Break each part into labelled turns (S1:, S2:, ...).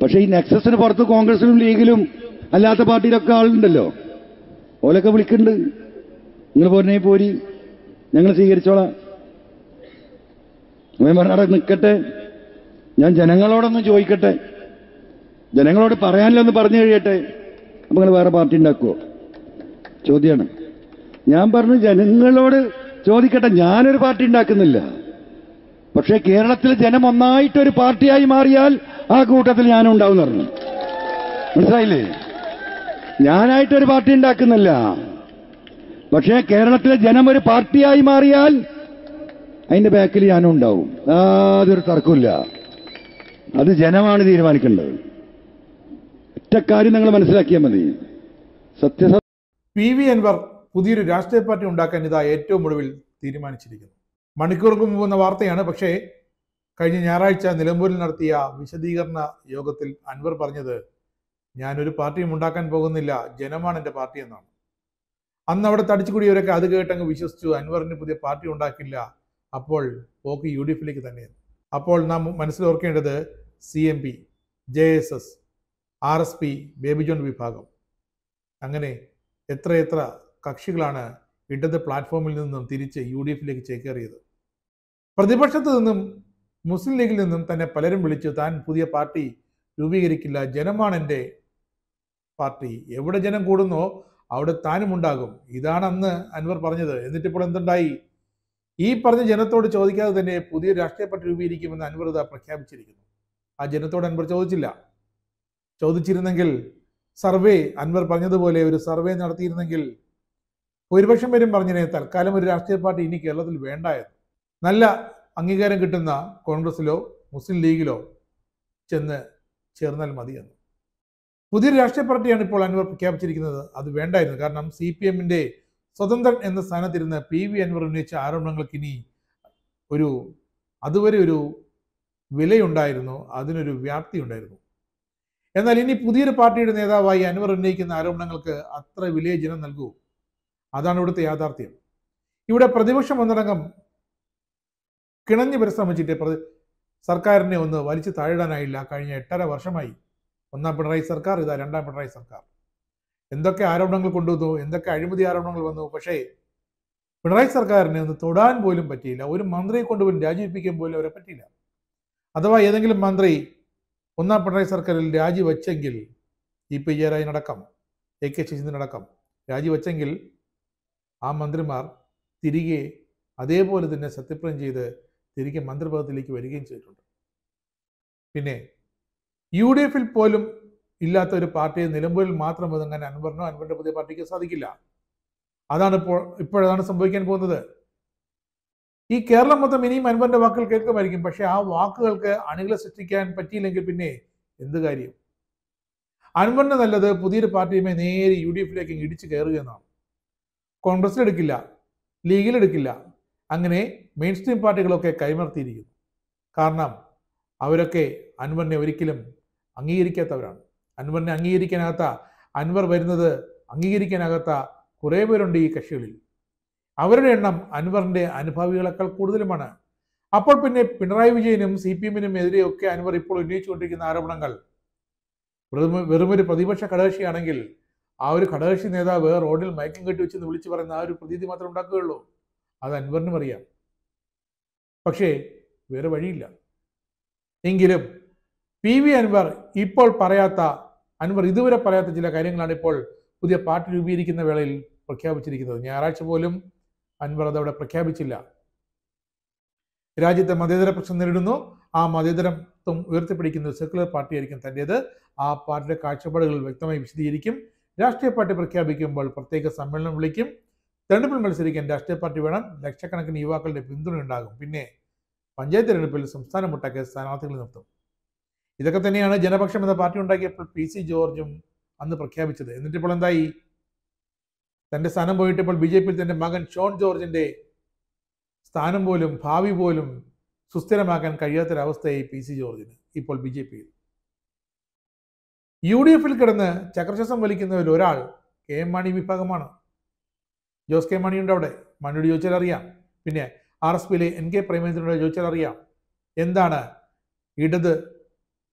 S1: പക്ഷേ ഈ നെക്സസിന് പുറത്ത് കോൺഗ്രസിലും ലീഗിലും അല്ലാത്ത പാർട്ടിയിലൊക്കെ ആളുണ്ടല്ലോ ഓലൊക്കെ വിളിക്കുന്നുണ്ട് നിങ്ങൾ പോരണേ പോരി ഞങ്ങൾ സ്വീകരിച്ചോളാം ഞാൻ പറഞ്ഞാടെ നിൽക്കട്ടെ ഞാൻ ജനങ്ങളോടൊന്ന് ചോദിക്കട്ടെ ജനങ്ങളോട് പറയാനില്ലെന്ന് പറഞ്ഞു കഴിയട്ടെ അപ്പം നിങ്ങൾ വേറെ പാർട്ടി ഉണ്ടാക്കുമോ ചോദ്യമാണ് ഞാൻ പറഞ്ഞു ജനങ്ങളോട് ചോദിക്കട്ടെ ഞാനൊരു പാർട്ടി ഉണ്ടാക്കുന്നില്ല പക്ഷേ കേരളത്തിൽ ജനം ഒന്നായിട്ട് ഒരു പാർട്ടിയായി മാറിയാൽ ആ കൂട്ടത്തിൽ ഞാനും ഉണ്ടാവും പറഞ്ഞു മനസ്സിലായില്ലേ ഞാനായിട്ടൊരു പാർട്ടി ഉണ്ടാക്കുന്നില്ല പക്ഷേ കേരളത്തിലെ ജനം ഒരു പാർട്ടിയായി മാറിയാൽ അതിന്റെ ബാക്കിൽ ഞാനും ഉണ്ടാവും അതൊരു തർക്കമില്ല അത് ജനമാണ് തീരുമാനിക്കേണ്ടത് ഒറ്റക്കാര്യം നിങ്ങൾ മനസ്സിലാക്കിയാൽ മതി
S2: സത്യസ പി വി അൻവർ പുതിയൊരു രാഷ്ട്രീയ പാർട്ടി ഉണ്ടാക്കാൻ ഇതാ ഏറ്റവും ഒടുവിൽ തീരുമാനിച്ചിരിക്കുന്നു മണിക്കൂർക്ക് മുമ്പ് വന്ന വാർത്തയാണ് പക്ഷേ കഴിഞ്ഞ ഞായറാഴ്ച നിലമ്പൂരിൽ നടത്തിയ വിശദീകരണ യോഗത്തിൽ അൻവർ പറഞ്ഞത് ഞാനൊരു പാർട്ടിയും ഉണ്ടാക്കാൻ പോകുന്നില്ല ജനമാണ് എൻ്റെ പാർട്ടി എന്നാണ് അന്ന് അവിടെ തടിച്ചുകൂടിയവരൊക്കെ അത് കേട്ടങ്ങ് വിശ്വസിച്ചു അൻവറിന് പുതിയ പാർട്ടി ഉണ്ടാക്കില്ല അപ്പോൾ പോക്ക് യു ഡി എഫിലേക്ക് തന്നെയാണ് അപ്പോൾ നാം മനസ്സിലോർക്കേണ്ടത് C M P J S S R S P Baby John വിഭാഗം അങ്ങനെ എത്രയെത്ര കക്ഷികളാണ് ഇടത് പ്ലാറ്റ്ഫോമിൽ നിന്നും തിരിച്ച് യു ഡി എഫിലേക്ക് ചേക്കേറിയത് പ്രതിപക്ഷത്തു നിന്നും മുസ്ലിം ലീഗിൽ നിന്നും തന്നെ പലരും വിളിച്ചു താൻ പുതിയ പാർട്ടി രൂപീകരിക്കില്ല ജനമാണ് എൻ്റെ പാർട്ടി എവിടെ ജനം കൂടുന്നോ അവിടെ താനും ഉണ്ടാകും ഇതാണ് അന്ന് അൻവർ പറഞ്ഞത് എന്നിട്ട് ഇപ്പോൾ എന്തുണ്ടായി ഈ പറഞ്ഞ ജനത്തോട് ചോദിക്കാതെ തന്നെ പുതിയ രാഷ്ട്രീയ പാർട്ടി രൂപീകരിക്കുമെന്ന് അൻവർ ഇതാ പ്രഖ്യാപിച്ചിരിക്കുന്നു ആ ജനത്തോട് അൻവർ ചോദിച്ചില്ല ചോദിച്ചിരുന്നെങ്കിൽ സർവേ അൻവർ പറഞ്ഞതുപോലെ ഒരു സർവേ നടത്തിയിരുന്നെങ്കിൽ ഭൂരിപക്ഷം പേരും പറഞ്ഞിനെ തൽക്കാലം ഒരു രാഷ്ട്രീയ പാർട്ടി ഇനി കേരളത്തിൽ വേണ്ട എന്ന് നല്ല അംഗീകാരം കിട്ടുന്ന കോൺഗ്രസിലോ മുസ്ലിം ലീഗിലോ ചെന്ന് ചേർന്നാൽ മതിയെന്ന് പുതിയൊരു രാഷ്ട്രീയ പാർട്ടിയാണ് ഇപ്പോൾ അൻവർ പ്രഖ്യാപിച്ചിരിക്കുന്നത് അത് വേണ്ടായിരുന്നു കാരണം സി പി എമ്മിൻ്റെ സ്വതന്ത്രൻ എന്ന സ്ഥാനത്തിരുന്ന് പി വി അൻവർ ഉന്നയിച്ച ആരോപണങ്ങൾക്ക് ഇനി ഒരു അതുവരെ ഒരു വിലയുണ്ടായിരുന്നു അതിനൊരു വ്യാപ്തി ഉണ്ടായിരുന്നു എന്നാൽ ഇനി പുതിയൊരു പാർട്ടിയുടെ നേതാവായി അൻവർ ഉന്നയിക്കുന്ന ആരോപണങ്ങൾക്ക് അത്ര വിലയെ ജനം നൽകൂ അതാണ് ഇവിടുത്തെ യാഥാർത്ഥ്യം ഇവിടെ പ്രതിപക്ഷം ഒന്നടങ്കം കിണഞ്ഞു പരിശ്രമിച്ചിട്ട് പ്രതി സർക്കാരിനെ ഒന്ന് വലിച്ചു താഴിടാനായില്ല കഴിഞ്ഞ എട്ടര വർഷമായി ഒന്നാം പിണറായി സർക്കാർ ഇതാ രണ്ടാം പിണറായി സർക്കാർ എന്തൊക്കെ ആരോപണങ്ങൾ കൊണ്ടുവന്നു എന്തൊക്കെ അഴിമതി ആരോപണങ്ങൾ വന്നു പക്ഷേ പിണറായി സർക്കാരിനെ ഒന്ന് തൊടാൻ പോലും പറ്റിയില്ല ഒരു മന്ത്രിയെ കൊണ്ടുപോലും രാജിവെപ്പിക്കാൻ പോലും അവരെ പറ്റിയില്ല അഥവാ ഏതെങ്കിലും മന്ത്രി ഒന്നാം പിണറായി സർക്കാരിൽ രാജിവെച്ചെങ്കിൽ ഇ പി അടക്കം എ കെ ശശീന്ദ്രനടക്കം രാജിവെച്ചെങ്കിൽ ആ മന്ത്രിമാർ തിരികെ അതേപോലെ തന്നെ സത്യപ്രതിജ്ഞ ചെയ്ത് തിരികെ മന്ത്രിപദത്തിലേക്ക് വരികയും ചെയ്തിട്ടുണ്ട് പിന്നെ യു ഡി എഫിൽ പോലും ഇല്ലാത്ത ഒരു പാർട്ടിയെ നിലമ്പൂരിൽ മാത്രം ഒതുങ്ങാൻ അൻവറിനോ അൻവറിന്റെ പുതിയ പാർട്ടിക്ക് സാധിക്കില്ല അതാണ് ഇപ്പോൾ ഇപ്പോഴതാണ് സംഭവിക്കാൻ പോകുന്നത് ഈ കേരളം മൊത്തം ഇനിയും അൻവറിന്റെ വാക്കുകൾ കേൾക്കുമായിരിക്കും പക്ഷെ ആ വാക്കുകൾക്ക് അണികളെ സൃഷ്ടിക്കാൻ പറ്റിയില്ലെങ്കിൽ പിന്നെ എന്ത് കാര്യം അൻവറിന് നല്ലത് പുതിയൊരു പാർട്ടിയുമേ നേരെ യു ഡി എഫിലേക്ക് ഇടിച്ചു കയറുക എന്നാണ് കോൺഗ്രസിലെടുക്കില്ല ലീഗിലെടുക്കില്ല അങ്ങനെ മെയിൻ സ്ട്രീം പാർട്ടികളൊക്കെ കൈമർത്തിയിരിക്കുന്നു കാരണം അവരൊക്കെ അൻവറിനെ ഒരിക്കലും അംഗീകരിക്കാത്തവരാണ് അൻവറിനെ അംഗീകരിക്കാനാകാത്ത അൻവർ വരുന്നത് അംഗീകരിക്കാനാകാത്ത കുറേ പേരുണ്ട് ഈ കക്ഷികളിൽ അവരുടെ എണ്ണം അൻവറിൻ്റെ അനുഭാവികളെക്കാൾ കൂടുതലുമാണ് അപ്പോൾ പിന്നെ പിണറായി വിജയനും സി പി എമ്മിനും എതിരെയൊക്കെ അൻവർ ഇപ്പോൾ ഉന്നയിച്ചുകൊണ്ടിരിക്കുന്ന ആരോപണങ്ങൾ വെറുമൊരു പ്രതിപക്ഷ ഘടകക്ഷിയാണെങ്കിൽ ആ ഒരു ഘടകക്ഷി നേതാവ് റോഡിൽ മയക്കം കെട്ടി വെച്ചെന്ന് വിളിച്ചു പറയുന്ന ആ ഒരു പ്രതീതി മാത്രമേ ഉണ്ടാക്കുകയുള്ളൂ അത് അൻവറിനും അറിയാം പക്ഷേ വേറെ വഴിയില്ല എങ്കിലും പി വി അൻവർ ഇപ്പോൾ പറയാത്ത അൻവർ ഇതുവരെ പറയാത്ത ചില കാര്യങ്ങളാണ് ഇപ്പോൾ പുതിയ പാർട്ടി രൂപീകരിക്കുന്ന വേളയിൽ പ്രഖ്യാപിച്ചിരിക്കുന്നത് ഞായറാഴ്ച പോലും അൻവർ അതവിടെ പ്രഖ്യാപിച്ചില്ല രാജ്യത്തെ മതേതര പ്രശ്നം നേരിടുന്നു ആ മതേതരത്വം ഉയർത്തിപ്പിടിക്കുന്ന സെക്കുലർ പാർട്ടിയായിരിക്കും തന്റേത് ആ പാർട്ടിയുടെ കാഴ്ചപ്പാടുകൾ വ്യക്തമായി വിശദീകരിക്കും രാഷ്ട്രീയ പാർട്ടി പ്രഖ്യാപിക്കുമ്പോൾ പ്രത്യേക സമ്മേളനം വിളിക്കും തെരഞ്ഞെടുപ്പിൽ മത്സരിക്കാൻ രാഷ്ട്രീയ പാർട്ടി വേണം ലക്ഷക്കണക്കിന് യുവാക്കളുടെ പിന്തുണയുണ്ടാകും പിന്നെ പഞ്ചായത്ത് തെരഞ്ഞെടുപ്പിൽ സംസ്ഥാനം മുട്ടാക്കിയ സ്ഥാനാർത്ഥികളെ നിർത്തും ഇതൊക്കെ തന്നെയാണ് ജനപക്ഷം എന്ന പാർട്ടി ഉണ്ടാക്കിയപ്പോൾ പി സി ജോർജും അന്ന് പ്രഖ്യാപിച്ചത് എന്നിട്ട് ഇപ്പോൾ എന്തായി തൻ്റെ സ്ഥാനം പോയിട്ട് ഇപ്പോൾ ബി ജെ പിയിൽ തൻ്റെ മകൻ ഷോൺ ജോർജിൻ്റെ സ്ഥാനം പോലും ഭാവി പോലും സുസ്ഥിരമാക്കാൻ കഴിയാത്തൊരവസ്ഥയായി പി സി ജോർജിന് ഇപ്പോൾ ബി ജെ പിയിൽ യു ഡി എഫിൽ കിടന്ന് ചക്രശ്വാസം വലിക്കുന്നവരിൽ ഒരാൾ കെ എം മാണി വിഭാഗമാണ് ജോസ് കെ മണിയുണ്ട് അവിടെ മണിയുടെ ചോദിച്ചാൽ അറിയാം പിന്നെ ആർ എസ് പിയിലെ എൻ കെ പ്രേമേന്ദ്രനോട് ചോദിച്ചാൽ അറിയാം എന്താണ് ഇടത്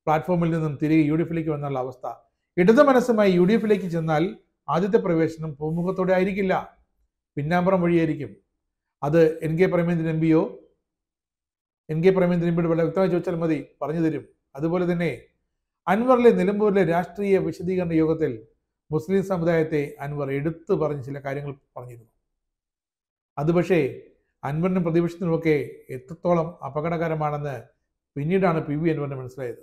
S2: പ്ലാറ്റ്ഫോമിൽ നിന്നും തിരികെ യു ഡി എഫിലേക്ക് വന്നുള്ള അവസ്ഥ ഇടത് മനസ്സുമായി യു ഡി എഫിലേക്ക് ചെന്നാൽ ആദ്യത്തെ പ്രവേശനം പൂമുഖത്തോടെ ആയിരിക്കില്ല പിന്നാമ്പുറം വഴിയായിരിക്കും അത് എൻ കെ പ്രേമേന്ദ്രൻ എം പിയോ എൻ കെ പ്രേമേന്ദ്രൻ എം പിയുടെ വളരെ വ്യക്തമായി ചോദിച്ചാൽ മതി പറഞ്ഞു തരും അതുപോലെ തന്നെ അൻവറിലെ നിലമ്പൂരിലെ രാഷ്ട്രീയ വിശദീകരണ യോഗത്തിൽ മുസ്ലിം സമുദായത്തെ അൻവർ എടുത്തു പറഞ്ഞ് ചില കാര്യങ്ങൾ പറഞ്ഞിരുന്നു അത് പക്ഷേ അൻവറിനും പ്രതിപക്ഷത്തിനുമൊക്കെ എത്രത്തോളം അപകടകരമാണെന്ന് പിന്നീടാണ് പി വി അൻവറിന് മനസ്സിലായത്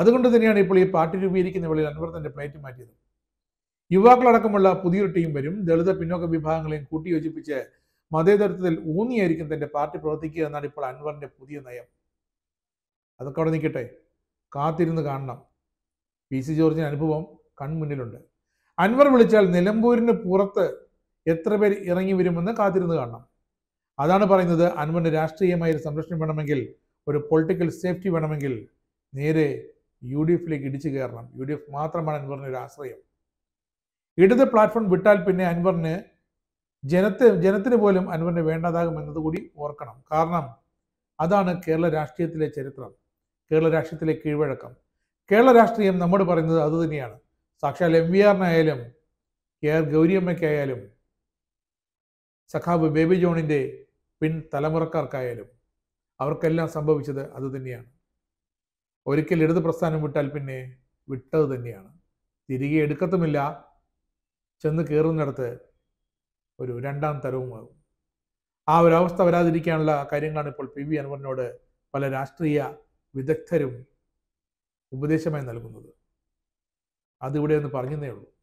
S2: അതുകൊണ്ട് തന്നെയാണ് ഇപ്പോൾ ഈ പാർട്ടി രൂപീകരിക്കുന്ന വെളിയിൽ അൻവർ തന്റെ പ്ലേറ്റ് മാറ്റിയത് യുവാക്കളടക്കമുള്ള പുതിയൊരു ടീം വരും ദളിത പിന്നോക്ക വിഭാഗങ്ങളെയും കൂട്ടിയോജിപ്പിച്ച് മതേതരത്തിൽ ഊന്നിയായിരിക്കും തന്റെ പാർട്ടി പ്രവർത്തിക്കുക എന്നാണ് ഇപ്പോൾ അൻവറിന്റെ പുതിയ നയം അതൊക്കെ അവിടെ നിൽക്കട്ടെ കാത്തിരുന്ന് കാണണം പി സി ജോർജിന് അനുഭവം കൺമുന്നിലുണ്ട് അൻവർ വിളിച്ചാൽ നിലമ്പൂരിന് പുറത്ത് എത്ര പേര് ഇറങ്ങി വരുമെന്ന് കാത്തിരുന്ന് കാണണം അതാണ് പറയുന്നത് അൻവറിന് രാഷ്ട്രീയമായ ഒരു സംരക്ഷണം വേണമെങ്കിൽ ഒരു പൊളിറ്റിക്കൽ സേഫ്റ്റി വേണമെങ്കിൽ നേരെ യു ഡി എഫിലേക്ക് ഇടിച്ചു കയറണം യു ഡി എഫ് മാത്രമാണ് അൻവറിന് ഒരു ആശ്രയം ഇടത് പ്ലാറ്റ്ഫോം വിട്ടാൽ പിന്നെ അൻവറിന് ജനത്തെ ജനത്തിന് പോലും അൻവറിന് വേണ്ടതാകും എന്നതുകൂടി ഓർക്കണം കാരണം അതാണ് കേരള രാഷ്ട്രീയത്തിലെ ചരിത്രം കേരള രാഷ്ട്രീയത്തിലെ കീഴ്വഴക്കം കേരള രാഷ്ട്രീയം നമ്മോട് പറയുന്നത് അതുതന്നെയാണ് സാക്ഷാൽ എം വി ആറിനായാലും കെ ആർ ഗൗരിയമ്മയ്ക്കായാലും സഖാബ് ബേബി ജോണിൻ്റെ പിൻ തലമുറക്കാർക്കായാലും അവർക്കെല്ലാം സംഭവിച്ചത് അത് തന്നെയാണ് ഒരിക്കൽ ഇടത് പ്രസ്ഥാനം വിട്ടാൽ പിന്നെ വിട്ടത് തന്നെയാണ് തിരികെ എടുക്കത്തുമില്ല ചെന്ന് കയറുന്നിടത്ത് ഒരു രണ്ടാം തരവുമാകും ആ ഒരു അവസ്ഥ വരാതിരിക്കാനുള്ള കാര്യങ്ങളാണ് ഇപ്പോൾ പി വി അൻവറിനോട് പല രാഷ്ട്രീയ വിദഗ്ധരും ഉപദേശമായി നൽകുന്നത് അതിവിടെ ഒന്ന് പറഞ്ഞതേ ഉള്ളൂ